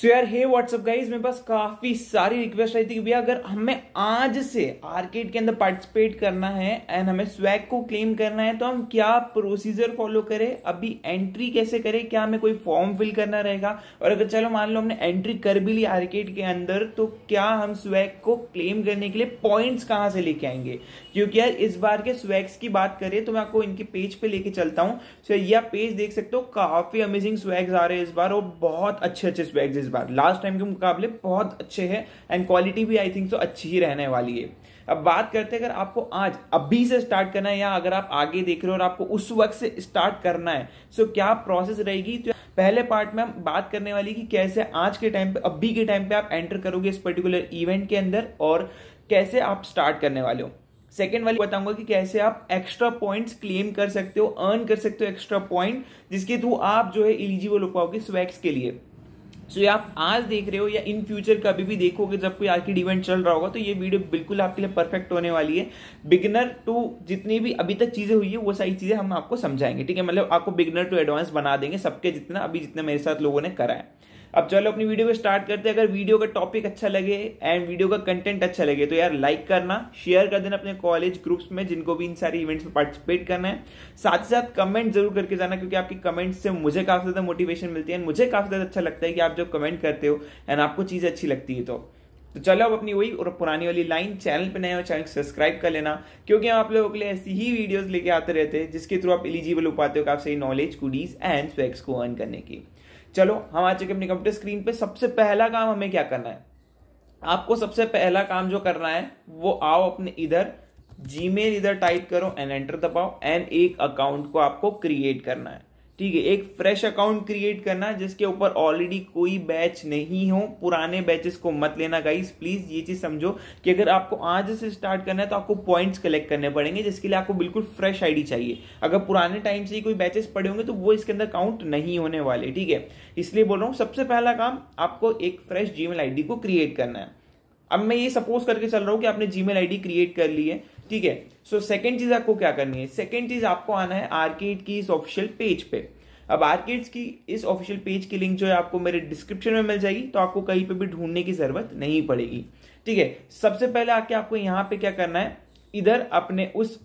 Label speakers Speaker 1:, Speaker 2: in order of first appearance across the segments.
Speaker 1: सो यार हे what's up guys मेरे पास काफी सारी रिक्वेस्ट आई थी भैया अगर हमें आज से आर्केड के अंदर पार्टिसिपेट करना है एंड हमें स्वैग को क्लेम करना है तो हम क्या प्रोसीजर फॉलो करें अभी एंट्री कैसे करें क्या हमें कोई फॉर्म फिल करना रहेगा और अगर चलो मान लो हमने एंट्री कर भी ली आर्केड के अंदर तो क्या हम स्वैग को क्लेम करने के लिए पॉइंट्स कहाँ से लेके आएंगे क्योंकि यार इस बार के स्वैग्स की बात करें तो मैं आपको इनके पेज पे लेके चलता हूँ सो यह पेज देख सकते हो काफी अमेजिंग स्वैग्स आ रहे हैं इस बार और बहुत अच्छे अच्छे स्वैग्स इस बार लास्ट टाइम के मुकाबले बहुत अच्छे हैं एंड क्वालिटी भी आई थिंक सो अच्छी ही रहने वाली है अब बात करते हैं अगर आपको आज अभी से स्टार्ट करना है या अगर आप आगे देख रहे हो और आपको उस वक्त से स्टार्ट करना है सो क्या प्रोसेस रहेगी तो पहले पार्ट में हम बात करने वाली कि कैसे आज के टाइम पे अभी के टाइम पे आप एंटर करोगे इस पर्टिकुलर इवेंट के अंदर और कैसे आप स्टार्ट करने वाले हो सेकेंड वाली बताऊंगा कि कैसे आप एक्स्ट्रा पॉइंट्स क्लेम कर सकते हो अर्न कर सकते हो एक्स्ट्रा पॉइंट जिसके थ्रू आप जो है एलिजिबल हो पाओगे स्वैक्स के लिए सो so, आप आज देख रहे हो या इन फ्यूचर कभी भी देखोगे जब कोई आर्किड इवेंट चल रहा होगा तो ये वीडियो बिल्कुल आपके लिए परफेक्ट होने वाली है बिगनर टू जितनी भी अभी तक चीज़ें हुई है वो सारी चीज़ें हम आपको समझाएंगे ठीक है मतलब आपको बिगनर टू एडवांस बना देंगे सबके जितना अभी जितना मेरे साथ लोगों ने करा है अब चलो अपनी वीडियो को स्टार्ट करते हैं अगर वीडियो का टॉपिक अच्छा लगे एंड वीडियो का कंटेंट अच्छा लगे तो यार लाइक करना शेयर कर देना अपने कॉलेज ग्रुप्स में जिनको भी इन सारे इवेंट्स में पार्टिसिपेट करना है साथ ही साथ कमेंट जरूर करके जाना क्योंकि आपकी कमेंट्स से मुझे काफी ज्यादा मोटिवेशन मिलती है मुझे काफी ज्यादा अच्छा लगता है कि आप जब कमेंट करते हो एंड आपको चीज अच्छी लगती है तो तो चलो अब अपनी वही और पुरानी वाली लाइन चैनल पे नए हो चैनल सब्सक्राइब कर लेना क्योंकि हम आप लोगों के लिए ऐसी ही वीडियोस लेके आते रहते हैं जिसके थ्रू आप एलिजिबल हो पाते हो काफी सही नॉलेज कुडीज एंड स्वेक्स को अर्न करने की चलो हम आज अपनी कंप्यूटर स्क्रीन पे सबसे पहला काम हमें क्या करना है आपको सबसे पहला काम जो करना है वो आओ अपने इधर जीमेल इधर टाइप करो एंड एंटर दबाओ एंड एक अकाउंट को आपको क्रिएट करना है ठीक है एक फ्रेश अकाउंट क्रिएट करना जिसके ऊपर ऑलरेडी कोई बैच नहीं हो पुराने बैचेस को मत लेना गाइस प्लीज ये चीज समझो कि अगर आपको आज से स्टार्ट करना है तो आपको पॉइंट्स कलेक्ट करने पड़ेंगे जिसके लिए आपको बिल्कुल फ्रेश आईडी चाहिए अगर पुराने टाइम से ही कोई बैचेस पड़े होंगे तो वो इसके अंदर काउंट नहीं होने वाले ठीक है इसलिए बोल रहा हूँ सबसे पहला काम आपको एक फ्रेश जीमेल आईडी को क्रिएट करना है अब मैं ये सपोज करके चल रहा हूँ कि आपने जीमेल आईडी क्रिएट कर ली है ठीक है सो सेकेंड चीज आपको क्या करनी है सेकेंड चीज आपको आना है आर्किड की इस ऑफिशियल पेज पे अब आर्किड्स की इस ऑफिशियल पेज की लिंक जो है आपको मेरे डिस्क्रिप्शन में मिल जाएगी तो आपको कहीं पे भी ढूंढने की जरूरत नहीं पड़ेगी ठीक है सबसे पहले आके आपको यहाँ पे क्या करना है इधर अपने उस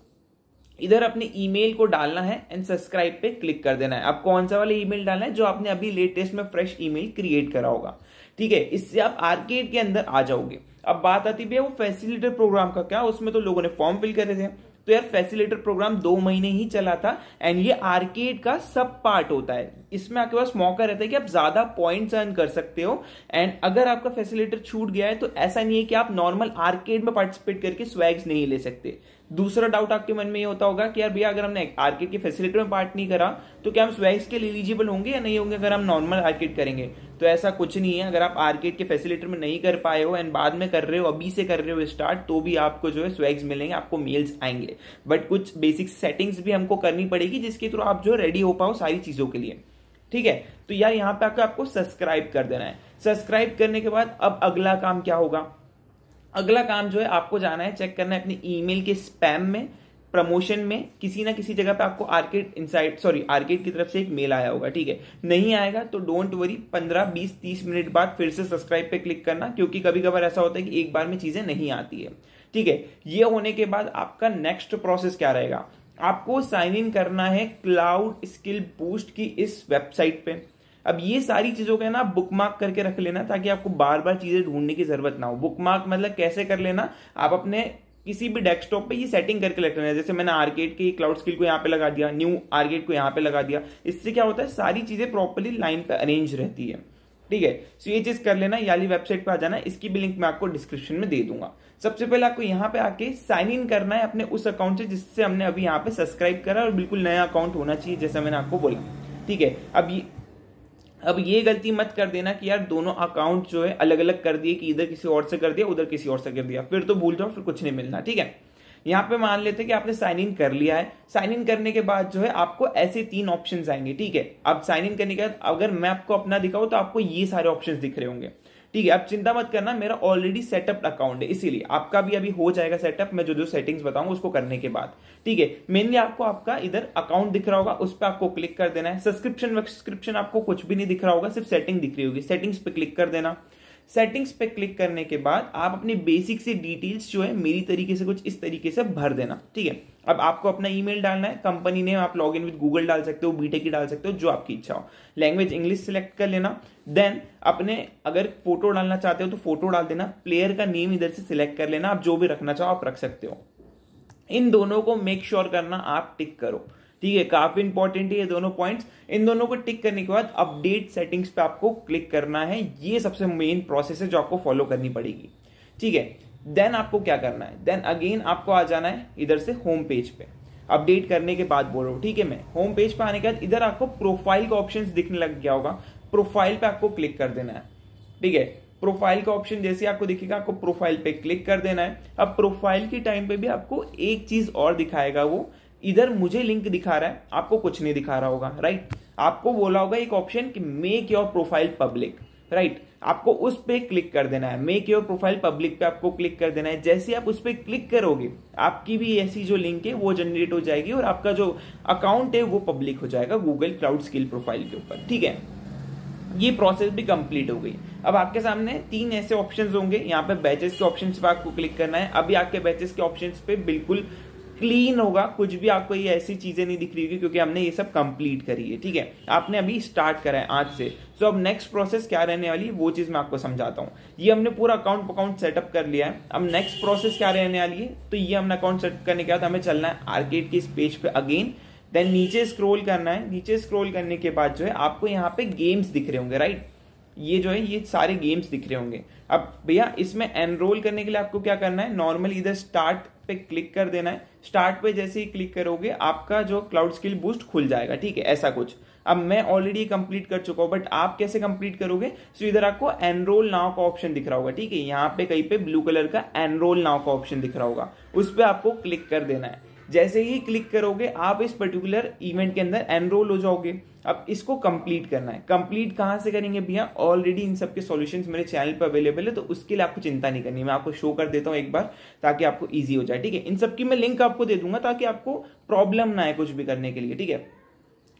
Speaker 1: इधर अपने ईमेल को डालना है एंड सब्सक्राइब पे क्लिक कर देना है आप कौन सा वाला ईमेल डालना है जो आपने अभी लेटेस्ट में फ्रेश ईमेल क्रिएट करा होगा ठीक है इससे आप आर्केड के अंदर आ जाओगे अब बात आती है वो फैसिलिटेटर प्रोग्राम का क्या उसमें तो लोगों ने फॉर्म फिल करे थे तो यार फैसिलिटेटर प्रोग्राम दो महीने ही चला था एंड ये आर्केड का सब पार्ट होता है इसमें आपके पास मौका रहता है कि आप ज्यादा पॉइंट्स अर्न कर सकते हो एंड अगर आपका फैसिलिटेटर छूट गया है तो ऐसा नहीं है कि आप नॉर्मल आर्केड में पार्टिसिपेट करके स्वैग्स नहीं ले सकते दूसरा डाउट आपके मन में ये होता होगा कि यार भैया अगर हमने आर्केड के फैसिलिटी में पार्ट नहीं करा तो क्या हम स्वैग्स के लिए एलिजिबल होंगे या नहीं होंगे अगर हम नॉर्मल आर्केड करेंगे तो ऐसा कुछ नहीं है अगर आप आर्केड के फैसिलिटर में नहीं कर पाए हो एंड बाद में कर रहे हो अभी से कर रहे हो स्टार्ट तो भी आपको जो है स्वेग्स मिलेंगे आपको मेल्स आएंगे बट कुछ बेसिक सेटिंग्स भी हमको करनी पड़ेगी जिसके थ्रू आप जो रेडी हो पाओ सारी चीज़ों के लिए ठीक है तो यार यहाँ पे आपको आपको सब्सक्राइब कर देना है सब्सक्राइब करने के बाद अब अगला काम क्या होगा अगला काम जो है आपको जाना है चेक करना है अपने ईमेल के स्पैम में प्रमोशन में किसी ना किसी जगह पे आपको आर्केड इनसाइड सॉरी आर्केड की तरफ से एक मेल आया होगा ठीक है नहीं आएगा तो डोंट वरी पंद्रह बीस तीस मिनट बाद फिर से सब्सक्राइब पे क्लिक करना क्योंकि कभी कभार ऐसा होता है कि एक बार में चीजें नहीं आती है ठीक है ये होने के बाद आपका नेक्स्ट प्रोसेस क्या रहेगा आपको साइन इन करना है क्लाउड स्किल बूस्ट की इस वेबसाइट पे अब ये सारी चीजों का ना बुक मार्क करके रख लेना ताकि आपको बार बार चीजें ढूंढने की जरूरत ना हो बुक मार्क मतलब कैसे कर लेना आप अपने किसी भी डेस्कटॉप पे ये सेटिंग करके रख लेना है जैसे मैंने आर्केट की क्लाउड स्किल को यहाँ पे लगा दिया न्यू आर्केट को यहाँ पे लगा दिया इससे क्या होता है सारी चीजें प्रॉपरली लाइन पे अरेंज रहती है ठीक है सो ये चीज कर लेना याली वेबसाइट पे आ जाना इसकी भी लिंक मैं आपको डिस्क्रिप्शन में दे दूंगा सबसे पहले आपको यहाँ पे आके साइन इन करना है अपने उस अकाउंट से जिससे हमने अभी यहाँ पे सब्सक्राइब करा और बिल्कुल नया अकाउंट होना चाहिए जैसा मैंने आपको बोला ठीक है अब अब ये गलती मत कर देना कि यार दोनों अकाउंट जो है अलग अलग कर दिए कि इधर किसी और से कर दिया उधर किसी और से कर दिया फिर तो भूल जाओ फिर कुछ नहीं मिलना ठीक है यहाँ पे मान लेते हैं कि आपने साइन इन कर लिया है साइन इन करने के बाद जो है आपको ऐसे तीन ऑप्शन आएंगे ठीक है अब साइन इन करने के बाद अगर मैं आपको अपना दिखाऊँ तो आपको ये सारे ऑप्शन दिख रहे होंगे ठीक है आप चिंता मत करना मेरा ऑलरेडी सेटअप अकाउंट है इसीलिए आपका भी अभी हो जाएगा सेटअप मैं जो जो सेटिंग्स बताऊंगा उसको करने के बाद ठीक है मेनली आपको आपका इधर अकाउंट दिख रहा होगा उस पर आपको क्लिक कर देना है सब्सक्रिप्शन वब्सक्रिप्शन आपको कुछ भी नहीं दिख रहा होगा सिर्फ सेटिंग दिख रही होगी सेटिंग्स पे क्लिक कर देना सेटिंग्स पे क्लिक करने के बाद आप अपने बेसिक से डिटेल्स जो है मेरी तरीके से कुछ इस तरीके से भर देना ठीक है अब आपको अपना ईमेल डालना है कंपनी नेम आप लॉग इन विद गूगल डाल सकते हो बीटेक की डाल सकते हो जो आपकी इच्छा हो लैंग्वेज इंग्लिश सेलेक्ट कर लेना देन अपने अगर फोटो डालना चाहते हो तो फोटो डाल देना प्लेयर का नेम इधर से सिलेक्ट कर लेना आप जो भी रखना चाहो आप रख सकते हो इन दोनों को मेक श्योर sure करना आप टिक करो ठीक है काफी इंपॉर्टेंट है ये दोनों पॉइंट्स इन दोनों को टिक करने के बाद अपडेट सेटिंग्स पे आपको क्लिक करना है ये सबसे मेन प्रोसेस है जो आपको फॉलो करनी पड़ेगी ठीक है देन आपको क्या करना है देन अगेन आपको आ जाना है इधर से होम पेज पे अपडेट करने के बाद बोल रहा हूँ ठीक है मैं होम पेज पे आने के बाद इधर आपको प्रोफाइल का ऑप्शन दिखने लग गया होगा प्रोफाइल पे आपको क्लिक कर देना है ठीक है प्रोफाइल का ऑप्शन जैसे आपको दिखेगा आपको प्रोफाइल पे क्लिक कर देना है अब प्रोफाइल के टाइम पे भी आपको एक चीज और दिखाएगा वो इधर मुझे लिंक दिखा रहा है आपको कुछ नहीं दिखा रहा होगा राइट आपको बोला होगा एक ऑप्शन कि make your profile public right आपको उस पर क्लिक कर देना है मेक योर प्रोफाइल पब्लिक पे आपको क्लिक कर देना है जैसे आप उस पर क्लिक करोगे आपकी भी ऐसी जो लिंक है वो जनरेट हो जाएगी और आपका जो अकाउंट है वो पब्लिक हो जाएगा गूगल क्लाउड स्किल प्रोफाइल के ऊपर ठीक है ये प्रोसेस भी कंप्लीट हो गई अब आपके सामने तीन ऐसे ऑप्शन होंगे यहाँ पे बैचेस के ऑप्शन पे आपको क्लिक करना है अभी आपके बैचेस के ऑप्शन पे बिल्कुल क्लीन होगा कुछ भी आपको ये ऐसी चीजें नहीं दिख रही होगी क्योंकि हमने ये सब कंप्लीट करी है ठीक है आपने अभी स्टार्ट करा है आज से सो अब नेक्स्ट प्रोसेस क्या रहने वाली है वो चीज मैं आपको समझाता हूँ ये हमने पूरा अकाउंट अकाउंट सेटअप कर लिया है अब नेक्स्ट प्रोसेस क्या रहने वाली है तो ये हमने अकाउंट सेटअप करने के बाद हमें चलना है आर्केड के इस पेज पे अगेन देन नीचे स्क्रोल करना है नीचे स्क्रोल करने के बाद जो है आपको यहाँ पे गेम्स दिख रहे होंगे राइट ये जो है ये सारे गेम्स दिख रहे होंगे अब भैया इसमें एनरोल करने के लिए आपको क्या करना है नॉर्मली इधर स्टार्ट पे क्लिक कर देना है स्टार्ट पे जैसे ही क्लिक करोगे आपका जो क्लाउड स्किल बूस्ट खुल जाएगा ठीक है ऐसा कुछ अब मैं ऑलरेडी कंप्लीट कर चुका हूँ बट आप कैसे कंप्लीट करोगे सो इधर आपको एनरोल नाव का ऑप्शन दिख रहा होगा ठीक है यहाँ पे कहीं पे ब्लू कलर का एनरोल नाव का ऑप्शन दिख रहा होगा उस पर आपको क्लिक कर देना है जैसे ही क्लिक करोगे आप इस पर्टिकुलर इवेंट के अंदर एनरोल हो जाओगे अब इसको कंप्लीट करना है कंप्लीट कहाँ से करेंगे भैया ऑलरेडी इन सब के सॉल्यूशंस मेरे चैनल पर अवेलेबल है तो उसके लिए आपको चिंता नहीं करनी मैं आपको शो कर देता हूँ एक बार ताकि आपको ईजी हो जाए ठीक है इन सबकी मैं लिंक आपको दे दूंगा ताकि आपको प्रॉब्लम ना आए कुछ भी करने के लिए ठीक है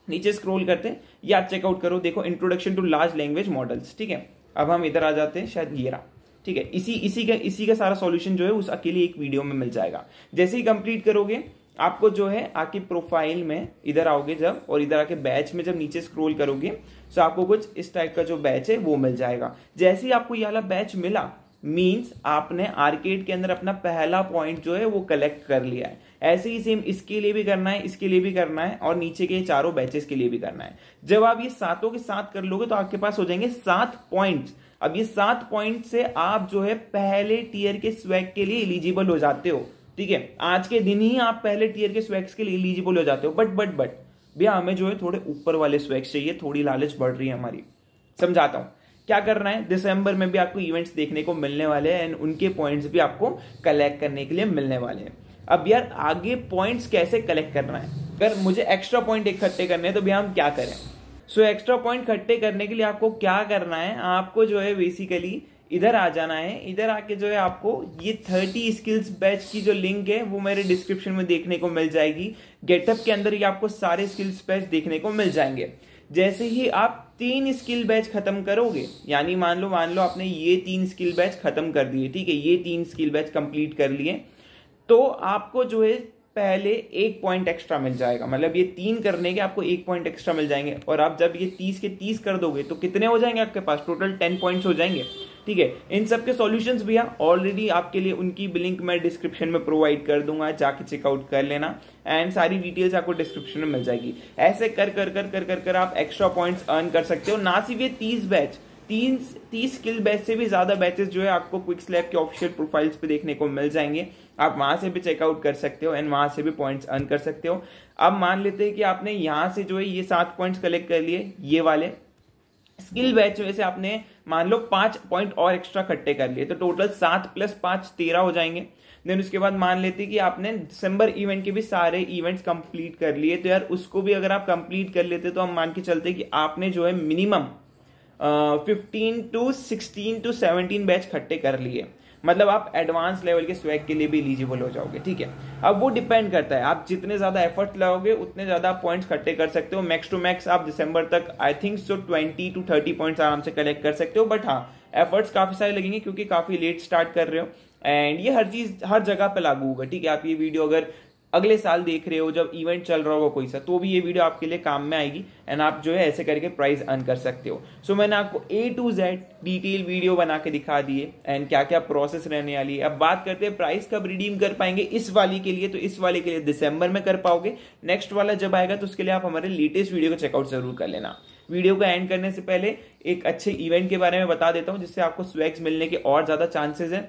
Speaker 1: नीचे स्क्रोल करते हैं या चेकआउट करो देखो introduction to large language models ठीक है अब हम इधर आ जाते हैं शायद ये रहा ठीक है इसी इसी का इसी का सारा सॉल्यूशन जो है उस अकेले एक वीडियो में मिल जाएगा जैसे ही कंप्लीट करोगे आपको जो है आपकी प्रोफाइल में इधर आओगे जब और इधर आके बैच में जब नीचे स्क्रोल करोगे तो आपको कुछ इस टाइप का जो बैच है वो मिल जाएगा जैसे ही आपको ये वाला बैच मिला मीन्स आपने आर्केड के अंदर अपना पहला पॉइंट जो है वो कलेक्ट कर लिया है ऐसे ही सेम इसके लिए भी करना है इसके लिए भी करना है और नीचे के चारों बैचेस के लिए भी करना है जब आप ये सातों के साथ कर लोगे तो आपके पास हो जाएंगे सात पॉइंट्स अब ये सात पॉइंट से आप जो है पहले टीयर के स्वैग के लिए एलिजिबल हो जाते हो ठीक है आज के दिन ही आप पहले टीयर के स्वैग्स के लिए इलिजिबल हो जाते हो बट बट बट भैया हमें जो है थोड़े ऊपर वाले स्वैग्स चाहिए थोड़ी लालच बढ़ रही है हमारी समझाता हूँ क्या करना है दिसंबर में भी आपको इवेंट्स देखने को मिलने वाले हैं एंड उनके पॉइंट्स भी आपको कलेक्ट करने के लिए मिलने वाले हैं अब यार आगे पॉइंट्स कैसे कलेक्ट करना है अगर मुझे एक्स्ट्रा पॉइंट इकट्ठे करने हैं तो भैया हम क्या करें सो एक्स्ट्रा पॉइंट इकट्ठे करने के लिए आपको क्या करना है आपको जो है बेसिकली इधर आ जाना है इधर आके जो है आपको ये थर्टी स्किल्स बैच की जो लिंक है वो मेरे डिस्क्रिप्शन में देखने को मिल जाएगी गेटअप के अंदर ये आपको सारे स्किल्स बैच देखने को मिल जाएंगे जैसे ही आप तीन स्किल बैच खत्म करोगे यानी मान लो मान लो आपने ये तीन स्किल बैच खत्म कर दिए ठीक है ये तीन स्किल बैच कंप्लीट कर लिए तो आपको जो है पहले एक पॉइंट एक्स्ट्रा मिल जाएगा मतलब ये तीन करने के आपको एक पॉइंट एक्स्ट्रा मिल जाएंगे और आप जब ये तीस के तीस कर दोगे तो कितने हो जाएंगे आपके पास टोटल टेन पॉइंट्स हो जाएंगे ठीक है इन सब के सॉल्यूशंस भैया ऑलरेडी आपके लिए उनकी लिंक मैं डिस्क्रिप्शन में प्रोवाइड कर दूंगा जाके चेकआउट कर लेना एंड सारी डिटेल्स आपको डिस्क्रिप्शन में मिल जाएगी ऐसे कर कर कर कर कर कर आप एक्स्ट्रा पॉइंट्स अर्न कर सकते हो ना सिर्फ ये तीस बैच तीन तीस स्किल बैच से भी ज़्यादा बैचेस जो है आपको क्विक स्लैब के ऑफिशियल प्रोफाइल्स पे देखने को मिल जाएंगे आप वहाँ से भी चेकआउट कर सकते हो एंड वहाँ से भी पॉइंट्स अर्न कर सकते हो अब मान लेते हैं कि आपने यहाँ से जो है ये सात पॉइंट्स कलेक्ट कर लिए ये वाले स्किल बैच में से आपने मान लो पांच पॉइंट और एक्स्ट्रा इकट्ठे कर लिए तो टोटल सात प्लस पांच तेरह हो जाएंगे देन उसके बाद मान लेते कि आपने दिसंबर इवेंट के भी सारे इवेंट्स कंप्लीट कर लिए तो यार उसको भी अगर आप कंप्लीट कर लेते तो हम मान के चलते कि आपने जो है minimum fifteen to sixteen to seventeen badge इकट्ठे कर लिए मतलब आप एडवांस लेवल के स्वैग के लिए भी एलिजिबल हो जाओगे ठीक है अब वो डिपेंड करता है आप जितने ज़्यादा एफर्ट लगाओगे उतने ज़्यादा आप पॉइंट्स इकट्ठे कर सकते हो मैक्स टू मैक्स आप दिसंबर तक I think so twenty to thirty points आराम से कलेक्ट कर सकते हो बट हाँ एफर्ट्स काफ़ी सारे लगेंगे क्योंकि काफ़ी लेट स्टार्ट कर रहे हो एंड ये हर चीज़ हर जगह पे लागू होगा ठीक है आप ये वीडियो अगर अगले साल देख रहे हो जब इवेंट चल रहा होगा कोई सा तो भी ये वीडियो आपके लिए काम में आएगी एंड आप जो है ऐसे करके प्राइस अर्न कर सकते हो सो so, मैंने आपको A to Z detail video बना के दिखा दिए एंड क्या क्या प्रोसेस रहने वाली है अब बात करते हैं प्राइस कब रिडीम कर पाएंगे इस वाली के लिए तो इस वाले के लिए दिसंबर में कर पाओगे नेक्स्ट वाला जब आएगा तो उसके लिए आप हमारे लेटेस्ट वीडियो को चेकआउट जरूर कर लेना वीडियो को एंड करने से पहले एक अच्छे इवेंट के बारे में बता देता हूँ जिससे आपको स्वेग्स मिलने के और ज़्यादा चांसेस हैं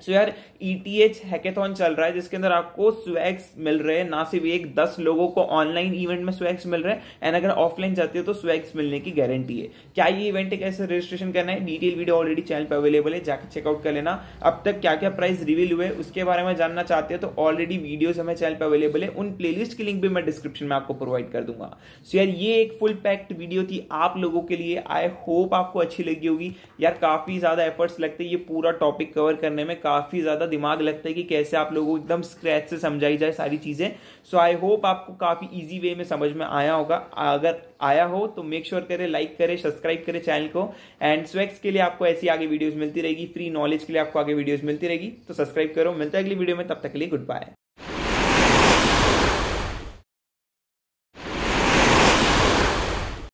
Speaker 1: सो so, यार ईटीएच हैकेथॉन चल रहा है जिसके अंदर आपको स्वैग्स मिल रहे हैं ना सिर्फ एक दस लोगों को ऑनलाइन इवेंट में स्वैग्स मिल रहे हैं एंड अगर ऑफलाइन जाते हो तो स्वैग्स मिलने की गारंटी है क्या ये इवेंट है कैसे रजिस्ट्रेशन करना है डिटेल वीडियो ऑलरेडी चैनल पर अवेलेबल है जाकर चेकआउट कर लेना अब तक क्या क्या प्राइस रिवील हुए उसके बारे में जानना चाहते तो हैं तो ऑलरेडी वीडियोज हमें चैनल पर अवेलेबल है उन प्लेलिस्ट की लिंक भी मैं डिस्क्रिप्शन में आपको प्रोवाइड कर दूंगा सो यार ये एक फुल पैक्ड वीडियो थी आप लोगों के लिए आई होप आपको अच्छी लगी होगी यार काफी ज्यादा एफर्ट्स लगते ये पूरा टॉपिक कवर करने में काफ़ी ज़्यादा दिमाग लगता है कि कैसे आप लोगों को एकदम स्क्रैच से समझाई जाए सारी चीज़ें सो आई होप आपको काफ़ी ईजी वे में समझ में आया होगा अगर आया हो तो मेक श्योर sure करें लाइक करें सब्सक्राइब करें चैनल को एंड स्वेक्स के लिए आपको ऐसी आगे वीडियोज मिलती रहेगी फ्री नॉलेज के लिए आपको आगे वीडियोज मिलती रहेगी तो सब्सक्राइब करो मिलता है अगली वीडियो में तब तक के लिए गुड बाय